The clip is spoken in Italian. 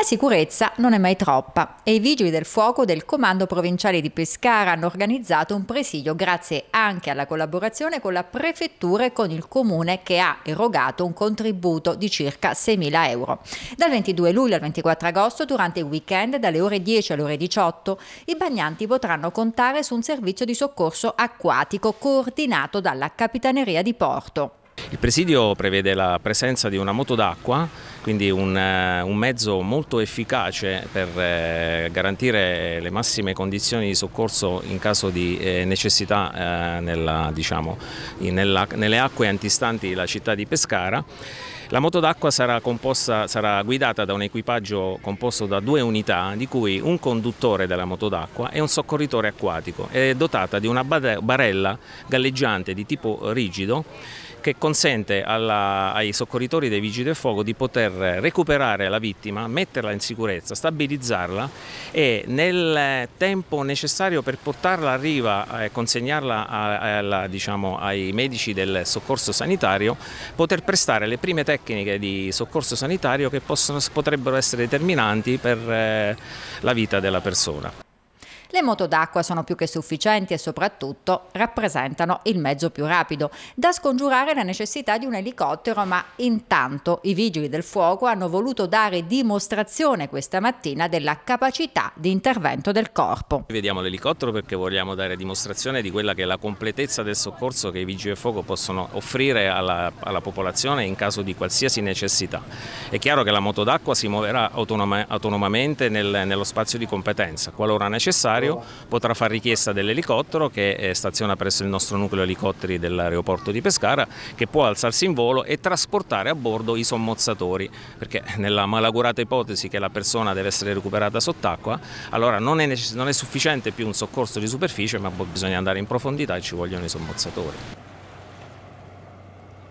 La sicurezza non è mai troppa e i vigili del fuoco del Comando Provinciale di Pescara hanno organizzato un presidio grazie anche alla collaborazione con la Prefettura e con il Comune che ha erogato un contributo di circa 6.000 euro. Dal 22 luglio al 24 agosto, durante il weekend, dalle ore 10 alle ore 18, i bagnanti potranno contare su un servizio di soccorso acquatico coordinato dalla Capitaneria di Porto. Il presidio prevede la presenza di una moto d'acqua, quindi un, eh, un, mezzo molto efficace per eh, garantire le massime condizioni di soccorso in caso di eh, necessità nella, diciamo, nella, nelle acque antistanti la città di Pescara la moto d'acqua sarà, composta, sarà guidata da un equipaggio composto da due unità, di cui un conduttore della moto d'acqua e un soccorritore acquatico. È dotata di una barella galleggiante di tipo rigido che consente alla, ai soccorritori dei vigili del fuoco di poter recuperare la vittima, metterla in sicurezza, stabilizzarla e nel tempo necessario per portarla a riva e eh, consegnarla a, a, a, diciamo, ai medici del soccorso sanitario poter prestare le prime tecniche tecniche di soccorso sanitario che possono, potrebbero essere determinanti per eh, la vita della persona. Le moto d'acqua sono più che sufficienti e soprattutto rappresentano il mezzo più rapido, da scongiurare la necessità di un elicottero, ma intanto i vigili del fuoco hanno voluto dare dimostrazione questa mattina della capacità di intervento del corpo. Vediamo l'elicottero perché vogliamo dare dimostrazione di quella che è la completezza del soccorso che i vigili del fuoco possono offrire alla, alla popolazione in caso di qualsiasi necessità. È chiaro che la moto d'acqua si muoverà autonoma, autonomamente nel, nello spazio di competenza, qualora necessario aereo, potrà fare richiesta dell'elicottero che eh, staziona presso il nostro nucleo elicotteri dell'aeroporto di Pescara che può alzarsi in volo e trasportare a bordo i sommozzatori perché eh, nella malaugurata ipotesi che la persona deve essere recuperata sott'acqua allora non è, non è sufficiente più un soccorso di superficie ma bisogna andare in profondità e ci vogliono i sommozzatori.